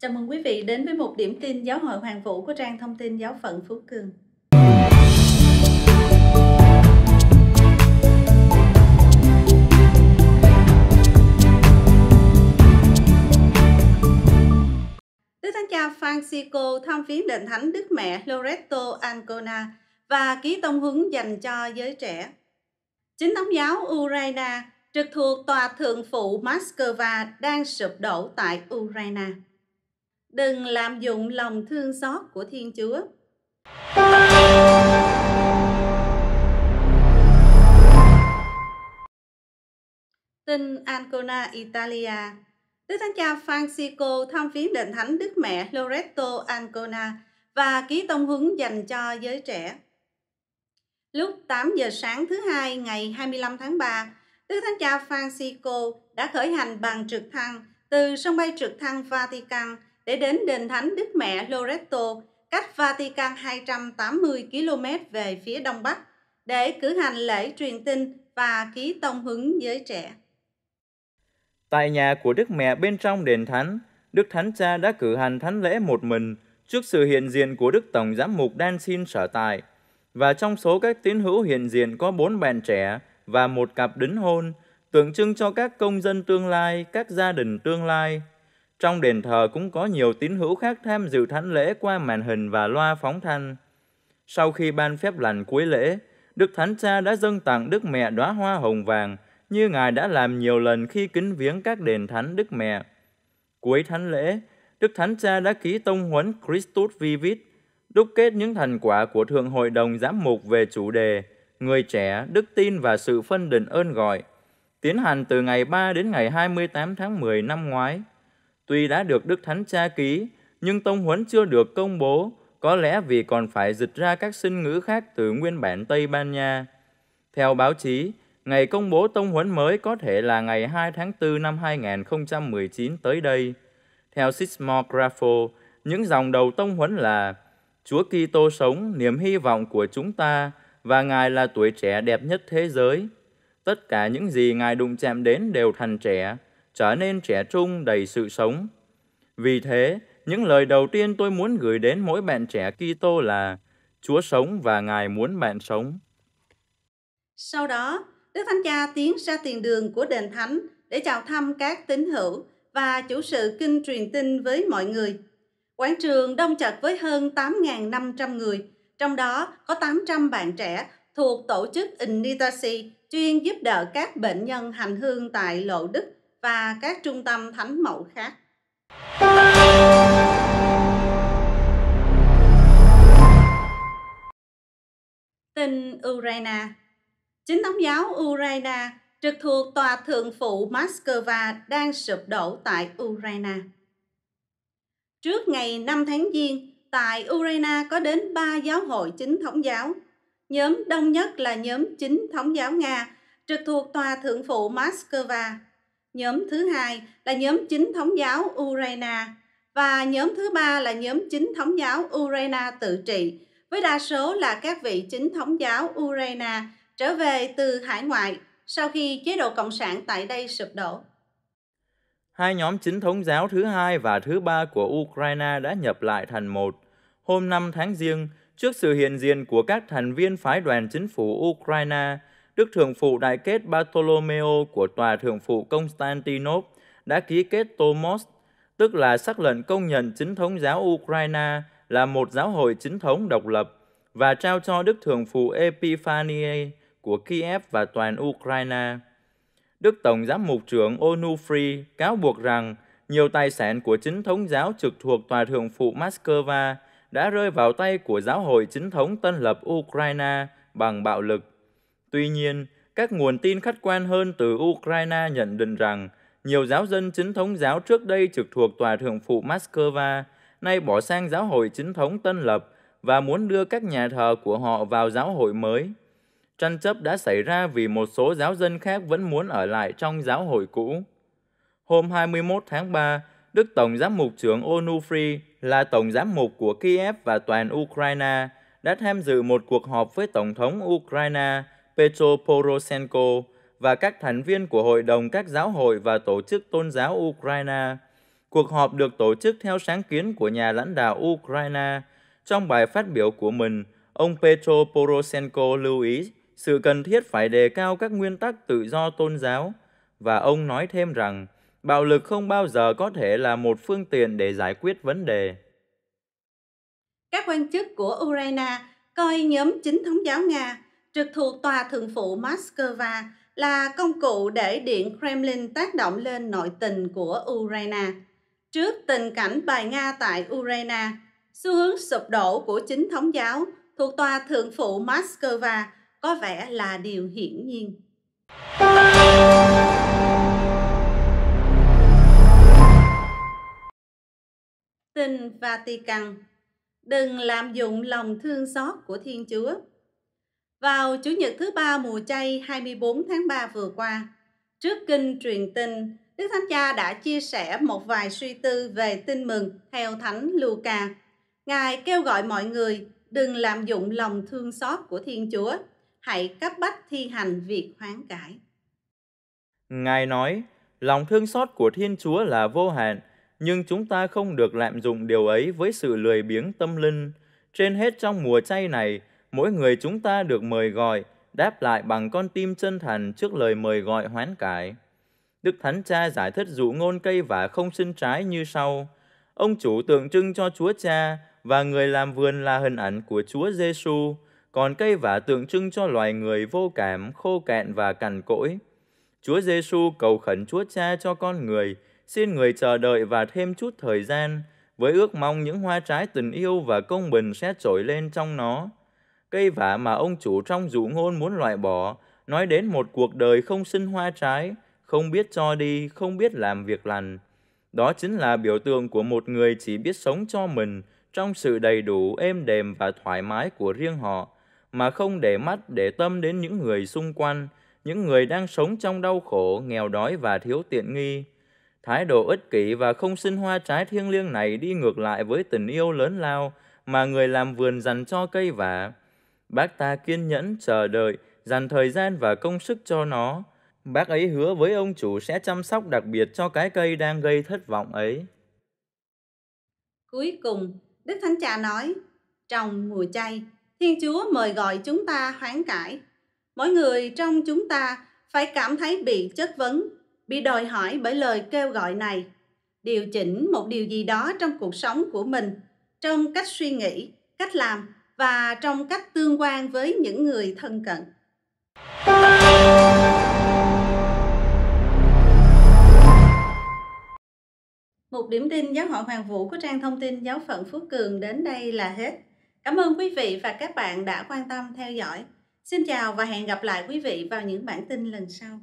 Chào mừng quý vị đến với một điểm tin giáo hội Hoàng Vũ của trang thông tin giáo phận Phú Cường. Đức Thánh Cha Francisco thăm viếng đền thánh Đức Mẹ Loreto Ancona và ký tông huấn dành cho giới trẻ. Chính thống giáo Ukraine trực thuộc tòa thượng phụ Moscow đang sụp đổ tại Ukraine đừng làm dụng lòng thương xót của Thiên Chúa. Tin Ancona Italia Đức Thánh Cha Francisco thăm viếng đền thánh Đức Mẹ Loreto Ancona và ký tông huấn dành cho giới trẻ. Lúc 8 giờ sáng thứ hai ngày 25 tháng 3, Đức Thánh Cha Francisco đã khởi hành bằng trực thăng từ sân bay trực thăng Vatican để đến đền thánh Đức Mẹ Loreto cách Vatican 280 km về phía đông bắc để cử hành lễ truyền tin và ký tông hứng giới trẻ. Tại nhà của Đức Mẹ bên trong đền thánh, Đức Thánh Cha đã cử hành thánh lễ một mình trước sự hiện diện của Đức Tổng Giám mục Đan Xin sở tại. Và trong số các tín hữu hiện diện có bốn bạn trẻ và một cặp đính hôn, tượng trưng cho các công dân tương lai, các gia đình tương lai. Trong đền thờ cũng có nhiều tín hữu khác tham dự thánh lễ qua màn hình và loa phóng thanh. Sau khi ban phép lành cuối lễ, Đức Thánh Cha đã dâng tặng Đức Mẹ đóa hoa hồng vàng như Ngài đã làm nhiều lần khi kính viếng các đền thánh Đức Mẹ. Cuối thánh lễ, Đức Thánh Cha đã ký tông huấn Christus Vivit, đúc kết những thành quả của Thượng Hội đồng Giám mục về chủ đề Người trẻ, đức tin và sự phân định ơn gọi, tiến hành từ ngày 3 đến ngày 28 tháng 10 năm ngoái. Tuy đã được Đức Thánh Cha ký, nhưng tông huấn chưa được công bố, có lẽ vì còn phải dịch ra các sinh ngữ khác từ nguyên bản Tây Ban Nha. Theo báo chí, ngày công bố tông huấn mới có thể là ngày 2 tháng 4 năm 2019 tới đây. Theo Sismographo, những dòng đầu tông huấn là Chúa Kitô sống, niềm hy vọng của chúng ta và Ngài là tuổi trẻ đẹp nhất thế giới. Tất cả những gì Ngài đụng chạm đến đều thành trẻ trở nên trẻ trung đầy sự sống. Vì thế, những lời đầu tiên tôi muốn gửi đến mỗi bạn trẻ Kitô là Chúa sống và Ngài muốn bạn sống. Sau đó, Đức Thánh Cha tiến ra tiền đường của đền thánh để chào thăm các tín hữu và chủ sự kinh truyền tin với mọi người. Quảng trường đông chật với hơn 8.500 người, trong đó có 800 bạn trẻ thuộc tổ chức Ignitasi chuyên giúp đỡ các bệnh nhân hành hương tại Lộ Đức và các trung tâm thánh mẫu khác. Tin Ukraine Chính thống giáo Ukraine trực thuộc Tòa Thượng phụ Moscow đang sụp đổ tại Ukraine. Trước ngày 5 tháng Giêng, tại Ukraine có đến 3 giáo hội chính thống giáo. Nhóm đông nhất là nhóm chính thống giáo Nga, trực thuộc Tòa Thượng phụ Moscow nhóm thứ hai là nhóm chính thống giáo Ukraine và nhóm thứ ba là nhóm chính thống giáo Ukraine tự trị, với đa số là các vị chính thống giáo Ukraine trở về từ hải ngoại sau khi chế độ cộng sản tại đây sụp đổ. Hai nhóm chính thống giáo thứ hai và thứ ba của Ukraine đã nhập lại thành một. Hôm 5 tháng Giêng, trước sự hiện diện của các thành viên phái đoàn chính phủ Ukraine, Đức Thường phụ Đại kết Bartolomeo của Tòa Thường phụ Constantinople đã ký kết Tomos, tức là sắc lệnh công nhận chính thống giáo Ukraine là một giáo hội chính thống độc lập và trao cho Đức Thường phụ Epiphanie của Kiev và toàn Ukraine. Đức Tổng giám mục trưởng Onufri cáo buộc rằng nhiều tài sản của chính thống giáo trực thuộc Tòa Thượng phụ Moscow đã rơi vào tay của giáo hội chính thống tân lập Ukraine bằng bạo lực. Tuy nhiên, các nguồn tin khách quan hơn từ Ukraine nhận định rằng nhiều giáo dân chính thống giáo trước đây trực thuộc Tòa Thượng phụ Moscow nay bỏ sang giáo hội chính thống tân lập và muốn đưa các nhà thờ của họ vào giáo hội mới. Tranh chấp đã xảy ra vì một số giáo dân khác vẫn muốn ở lại trong giáo hội cũ. Hôm 21 tháng 3, Đức Tổng giám mục trưởng Onufri là tổng giám mục của Kiev và toàn Ukraine đã tham dự một cuộc họp với Tổng thống Ukraine Petro Poroshenko và các thành viên của Hội đồng các giáo hội và tổ chức tôn giáo Ukraine. Cuộc họp được tổ chức theo sáng kiến của nhà lãnh đạo Ukraine. Trong bài phát biểu của mình, ông Petro Poroshenko lưu ý sự cần thiết phải đề cao các nguyên tắc tự do tôn giáo và ông nói thêm rằng bạo lực không bao giờ có thể là một phương tiện để giải quyết vấn đề. Các quan chức của Ukraine coi nhóm chính thống giáo Nga trực thuộc Tòa Thượng phụ Moscow là công cụ để Điện Kremlin tác động lên nội tình của Ukraine. Trước tình cảnh bài Nga tại Ukraine, xu hướng sụp đổ của chính thống giáo thuộc Tòa Thượng phụ Moscow có vẻ là điều hiển nhiên. Tin Vatican Đừng làm dụng lòng thương xót của Thiên Chúa vào Chủ nhật thứ ba mùa chay 24 tháng 3 vừa qua, trước kinh truyền tin, Đức Thánh Cha đã chia sẻ một vài suy tư về tin mừng theo Thánh Luca. Ngài kêu gọi mọi người đừng lạm dụng lòng thương xót của Thiên Chúa, hãy cấp bách thi hành việc hoán cải. Ngài nói, lòng thương xót của Thiên Chúa là vô hạn, nhưng chúng ta không được lạm dụng điều ấy với sự lười biếng tâm linh. Trên hết trong mùa chay này, mỗi người chúng ta được mời gọi, đáp lại bằng con tim chân thành trước lời mời gọi hoán cải. Đức Thánh Cha giải thích dụ ngôn cây vả không sinh trái như sau. Ông chủ tượng trưng cho Chúa Cha và người làm vườn là hình ảnh của Chúa Giêsu, còn cây vả tượng trưng cho loài người vô cảm, khô cạn và cằn cỗi. Chúa Giêsu cầu khẩn Chúa Cha cho con người, xin người chờ đợi và thêm chút thời gian, với ước mong những hoa trái tình yêu và công bình sẽ trỗi lên trong nó cây vả mà ông chủ trong rủ ngôn muốn loại bỏ, nói đến một cuộc đời không sinh hoa trái, không biết cho đi, không biết làm việc lành. Đó chính là biểu tượng của một người chỉ biết sống cho mình trong sự đầy đủ, êm đềm và thoải mái của riêng họ, mà không để mắt để tâm đến những người xung quanh, những người đang sống trong đau khổ, nghèo đói và thiếu tiện nghi. Thái độ ích kỷ và không sinh hoa trái thiêng liêng này đi ngược lại với tình yêu lớn lao mà người làm vườn dành cho cây vả. Bác ta kiên nhẫn chờ đợi, dành thời gian và công sức cho nó. Bác ấy hứa với ông chủ sẽ chăm sóc đặc biệt cho cái cây đang gây thất vọng ấy. Cuối cùng, Đức Thánh Cha nói, trong mùa chay, Thiên Chúa mời gọi chúng ta hoán cải. Mỗi người trong chúng ta phải cảm thấy bị chất vấn, bị đòi hỏi bởi lời kêu gọi này. Điều chỉnh một điều gì đó trong cuộc sống của mình, trong cách suy nghĩ, cách làm và trong cách tương quan với những người thân cận. Một điểm tin giáo hội Hoàng Vũ của trang thông tin giáo phận Phú Cường đến đây là hết. Cảm ơn quý vị và các bạn đã quan tâm theo dõi. Xin chào và hẹn gặp lại quý vị vào những bản tin lần sau.